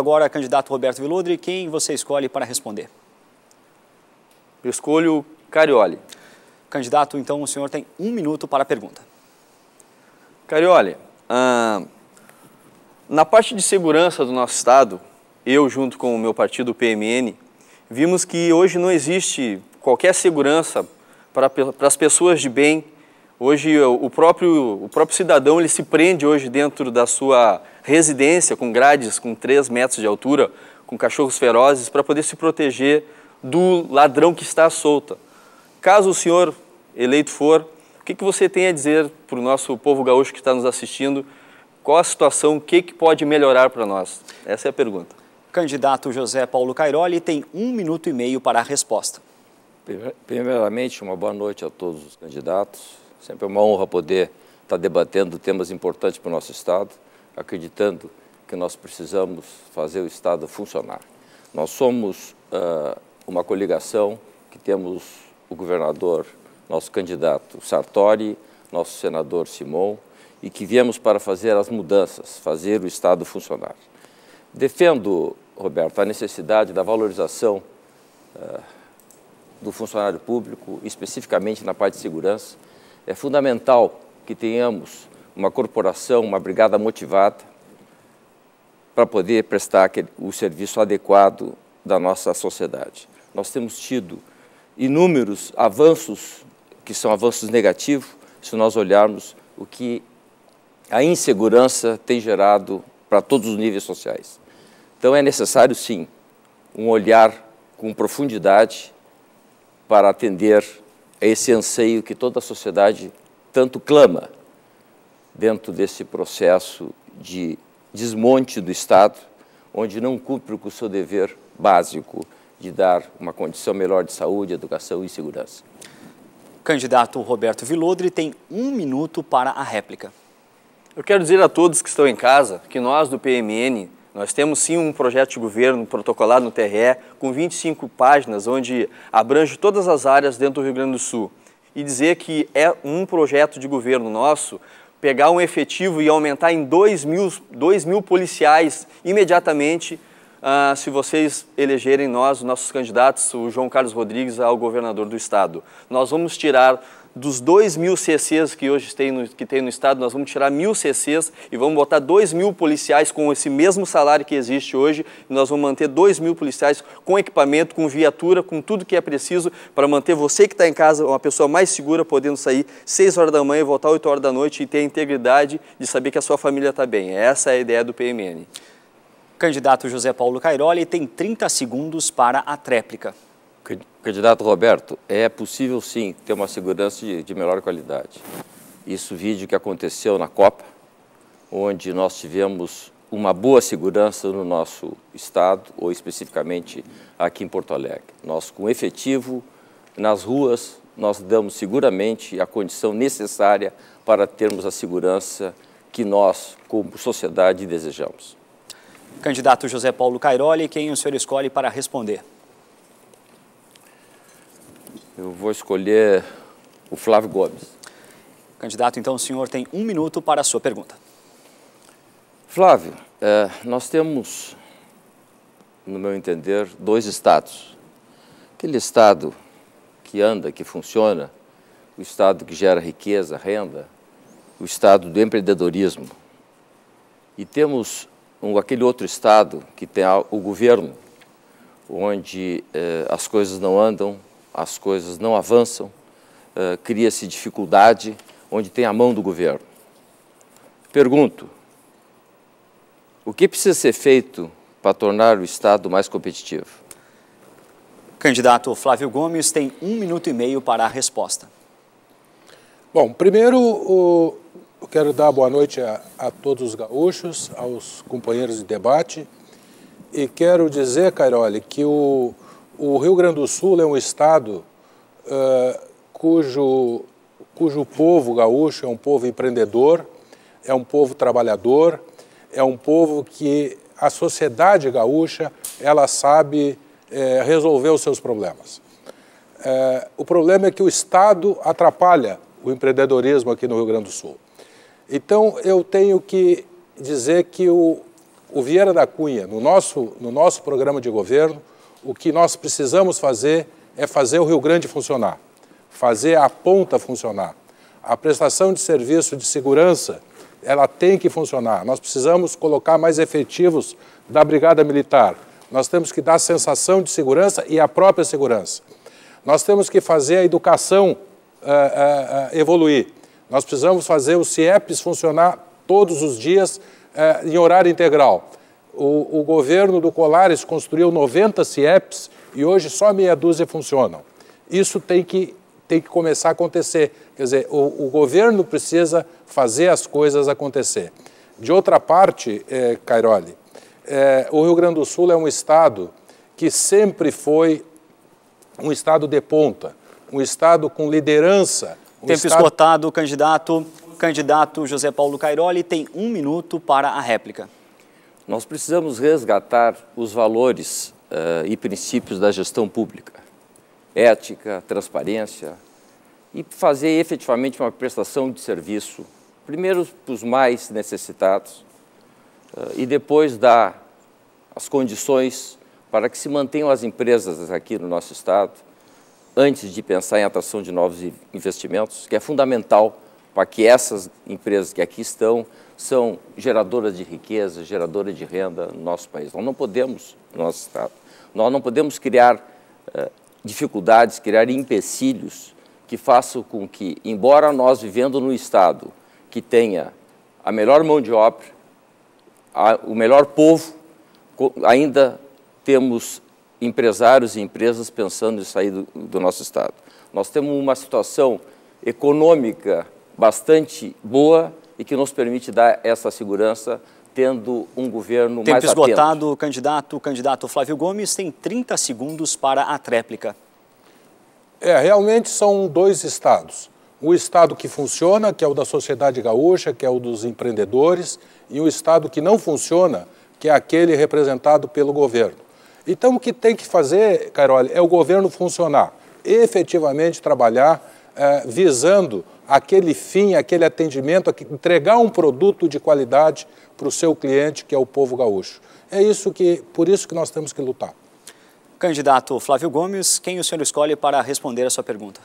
agora, candidato Roberto Viludri, quem você escolhe para responder? Eu escolho Carioli. Candidato, então o senhor tem um minuto para a pergunta. Carioli, na parte de segurança do nosso Estado, eu junto com o meu partido, PMN, vimos que hoje não existe qualquer segurança para, para as pessoas de bem Hoje o próprio, o próprio cidadão ele se prende hoje dentro da sua residência com grades com 3 metros de altura, com cachorros ferozes, para poder se proteger do ladrão que está à solta. Caso o senhor eleito for, o que, que você tem a dizer para o nosso povo gaúcho que está nos assistindo? Qual a situação, o que, que pode melhorar para nós? Essa é a pergunta. Candidato José Paulo Cairoli tem um minuto e meio para a resposta. Primeiramente, uma boa noite a todos os candidatos Sempre é uma honra poder estar debatendo temas importantes para o nosso Estado, acreditando que nós precisamos fazer o Estado funcionar. Nós somos uh, uma coligação que temos o governador, nosso candidato Sartori, nosso senador Simon, e que viemos para fazer as mudanças, fazer o Estado funcionar. Defendo, Roberto, a necessidade da valorização uh, do funcionário público, especificamente na parte de segurança, é fundamental que tenhamos uma corporação, uma brigada motivada para poder prestar aquele, o serviço adequado da nossa sociedade. Nós temos tido inúmeros avanços, que são avanços negativos, se nós olharmos o que a insegurança tem gerado para todos os níveis sociais. Então é necessário, sim, um olhar com profundidade para atender é esse anseio que toda a sociedade tanto clama dentro desse processo de desmonte do Estado, onde não cumpre com o seu dever básico de dar uma condição melhor de saúde, educação e segurança. Candidato Roberto Vilodre tem um minuto para a réplica. Eu quero dizer a todos que estão em casa que nós do PMN nós temos sim um projeto de governo protocolado no TRE, com 25 páginas, onde abrange todas as áreas dentro do Rio Grande do Sul. E dizer que é um projeto de governo nosso pegar um efetivo e aumentar em 2 mil, mil policiais imediatamente ah, se vocês elegerem nós, nossos candidatos, o João Carlos Rodrigues ao governador do estado. Nós vamos tirar dos 2 mil CCs que hoje tem no, que tem no Estado, nós vamos tirar mil CCs e vamos botar 2 mil policiais com esse mesmo salário que existe hoje. E nós vamos manter 2 mil policiais com equipamento, com viatura, com tudo que é preciso para manter você que está em casa uma pessoa mais segura, podendo sair 6 horas da manhã e voltar 8 horas da noite e ter a integridade de saber que a sua família está bem. Essa é a ideia do PMN. Candidato José Paulo Cairoli tem 30 segundos para a tréplica. Candidato Roberto, é possível sim ter uma segurança de, de melhor qualidade. Isso vídeo que aconteceu na Copa, onde nós tivemos uma boa segurança no nosso estado, ou especificamente aqui em Porto Alegre. Nós, com efetivo, nas ruas, nós damos seguramente a condição necessária para termos a segurança que nós, como sociedade, desejamos. Candidato José Paulo Cairoli, quem o senhor escolhe para responder? Eu vou escolher o Flávio Gomes. Candidato, então o senhor tem um minuto para a sua pergunta. Flávio, é, nós temos, no meu entender, dois estados. Aquele estado que anda, que funciona, o estado que gera riqueza, renda, o estado do empreendedorismo. E temos um, aquele outro estado que tem o governo, onde eh, as coisas não andam, as coisas não avançam, eh, cria-se dificuldade, onde tem a mão do governo. Pergunto, o que precisa ser feito para tornar o Estado mais competitivo? Candidato Flávio Gomes tem um minuto e meio para a resposta. Bom, primeiro, o, eu quero dar boa noite a, a, todos os gaúchos, aos companheiros de debate. E quero dizer, Cairoli, que o, o Rio Grande do Sul é um estado uh, cujo, cujo povo gaúcho é um povo empreendedor, é um povo trabalhador, é um povo que a sociedade gaúcha ela sabe eh, resolver os seus problemas. Eh, o problema é que o Estado atrapalha o empreendedorismo aqui no Rio Grande do Sul. Então, eu tenho que dizer que o, o Vieira da Cunha, no nosso, no nosso programa de governo, o que nós precisamos fazer é fazer o Rio Grande funcionar, fazer a ponta funcionar. A prestação de serviço de segurança, ela tem que funcionar. Nós precisamos colocar mais efetivos da Brigada Militar. Nós temos que dar sensação de segurança e a própria segurança. Nós temos que fazer a educação uh, uh, uh, evoluir. Nós precisamos fazer os CIEPs funcionar todos os dias é, em horário integral. O, o, governo do Colares construiu 90 CIEPs e hoje só meia dúzia funcionam. Isso tem que, tem que começar a acontecer. Quer dizer, o, o governo precisa fazer as coisas acontecer. De outra parte, eh, Cairoli, é, o Rio Grande do Sul é um estado que sempre foi um estado de ponta, um estado com liderança o Tempo Estado... esgotado, candidato. Candidato José Paulo Cairoli tem um minuto para a réplica. Nós precisamos resgatar os valores uh, e princípios da gestão pública. Ética, transparência e fazer efetivamente uma prestação de serviço, primeiro para os mais necessitados uh, e depois dar as condições para que se mantenham as empresas aqui no nosso Estado, antes de pensar em atração de novos investimentos, que é fundamental para que essas empresas que aqui estão são geradoras de riqueza, geradoras de renda no nosso país. Nós não podemos, no nosso Estado, nós não podemos criar eh, dificuldades, criar empecilhos que façam com que, embora nós vivendo num Estado que tenha a melhor mão de obra, a, o melhor povo, ainda temos empresários e empresas pensando em sair do, do nosso Estado. Nós temos uma situação econômica bastante boa e que nos permite dar essa segurança tendo um governo Tempo mais atento. Tempo esgotado, candidato. candidato Flávio Gomes tem 30 segundos para a tréplica. É, realmente são dois estados. O estado que funciona, que é o da sociedade gaúcha, que é o dos empreendedores, e o estado que não funciona, que é aquele representado pelo governo. Então, o que tem que fazer, Cairoli, é o governo funcionar, efetivamente trabalhar eh, visando aquele fim, aquele atendimento, entregar um produto de qualidade para o seu cliente, que é o povo gaúcho. É isso que, por isso que nós temos que lutar. Candidato Flávio Gomes, quem o senhor escolhe para responder a sua pergunta?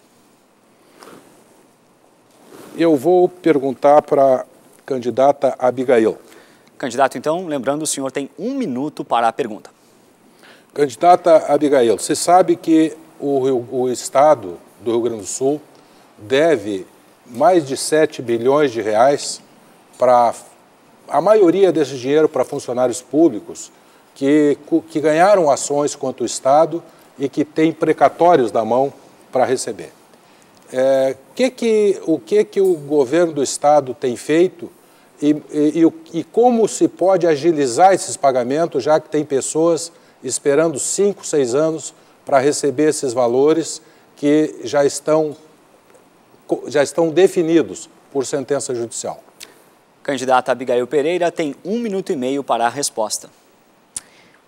Eu vou perguntar para a candidata Abigail. Candidato, então, lembrando, o senhor tem um minuto para a pergunta. Candidata Abigail, você sabe que o, Rio, o Estado do Rio Grande do Sul deve mais de 7 bilhões de reais para a maioria desse dinheiro para funcionários públicos que, que ganharam ações contra o Estado e que têm precatórios na mão para receber. É, que que, o que, que o governo do Estado tem feito e, e, e como se pode agilizar esses pagamentos, já que tem pessoas esperando cinco, seis anos para receber esses valores que já estão, já estão definidos por sentença judicial. Candidata Abigail Pereira tem um minuto e meio para a resposta.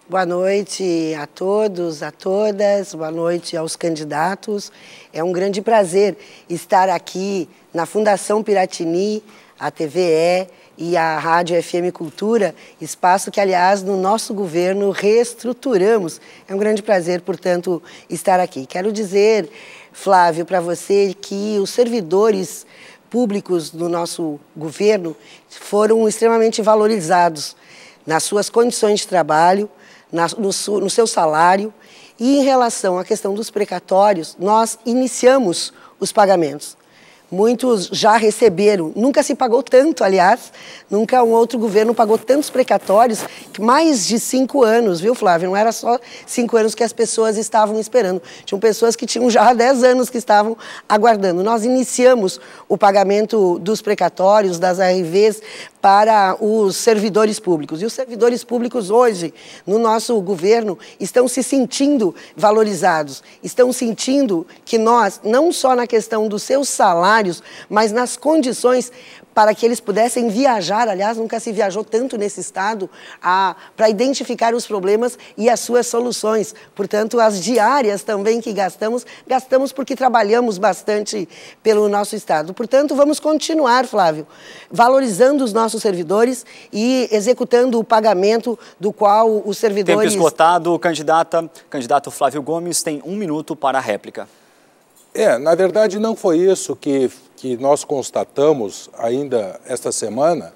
Boa noite a todos, a todas, boa noite aos candidatos. É um grande prazer estar aqui na Fundação Piratini, a TVE, e a Rádio FM Cultura, espaço que, aliás, no nosso governo reestruturamos. É um grande prazer, portanto, estar aqui. Quero dizer, Flávio, para você que os servidores públicos do nosso governo foram extremamente valorizados nas suas condições de trabalho, no, no seu salário. E em relação à questão dos precatórios, nós iniciamos os pagamentos. Muitos já receberam. Nunca se pagou tanto, aliás. Nunca um outro governo pagou tantos precatórios, mais de cinco anos, viu, Flávio? Não era só cinco anos que as pessoas estavam esperando. Tinham pessoas que tinham já dez anos que estavam aguardando. Nós iniciamos o pagamento dos precatórios, das ARVs, para os servidores públicos. E os servidores públicos hoje, no nosso governo, estão se sentindo valorizados, estão sentindo que nós, não só na questão dos seus salários, mas nas condições para que eles pudessem viajar. Aliás, nunca se viajou tanto nesse estado para identificar os problemas e as suas soluções. Portanto, as diárias também que gastamos, gastamos porque trabalhamos bastante pelo nosso estado. Portanto, vamos continuar, Flávio, valorizando os nossos servidores e executando o pagamento do qual os servidores. Tempo esgotado, candidata. Candidato Flávio Gomes tem um minuto para a réplica. É, na verdade não foi isso que que nós constatamos ainda esta semana,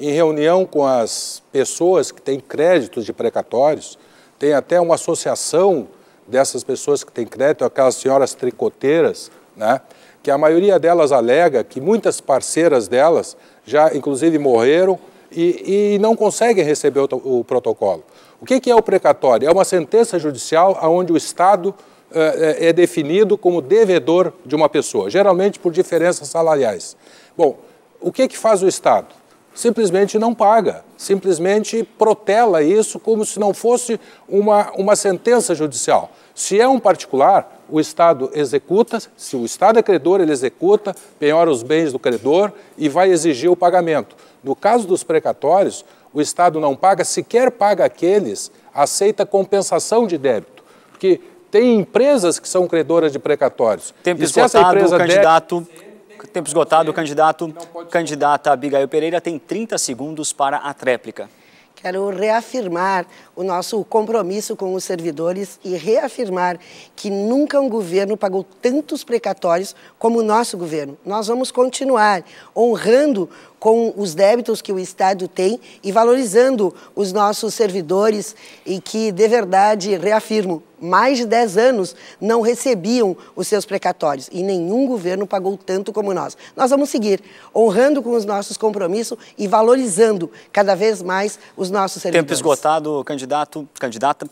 em reunião com as pessoas que têm créditos de precatórios, tem até uma associação dessas pessoas que têm crédito, aquelas senhoras tricoteiras, né? que a maioria delas alega que muitas parceiras delas já, inclusive, morreram e, e não conseguem receber o, o protocolo. O que, que é o precatório? É uma sentença judicial onde o Estado é, é, é definido como devedor de uma pessoa, geralmente por diferenças salariais. Bom, o que, que faz o Estado? Simplesmente não paga, simplesmente protela isso como se não fosse uma, uma sentença judicial. Se é um particular, o Estado executa, se o Estado é credor, ele executa, penhora os bens do credor e vai exigir o pagamento. No caso dos precatórios, o Estado não paga, sequer paga aqueles, aceita compensação de débito. Porque tem empresas que são credoras de precatórios. Tempo e esgotado, candidato. Deve... Tempo esgotado, candidato. Candidata Abigail Pereira tem 30 segundos para a tréplica. Quero reafirmar o nosso compromisso com os servidores e reafirmar que nunca um governo pagou tantos precatórios como o nosso governo. Nós vamos continuar honrando com os débitos que o Estado tem e valorizando os nossos servidores e que, de verdade, reafirmo, mais de 10 anos não recebiam os seus precatórios e nenhum governo pagou tanto como nós. Nós vamos seguir honrando com os nossos compromissos e valorizando cada vez mais os nossos servidores. Tempo esgotado, candidato, candidata.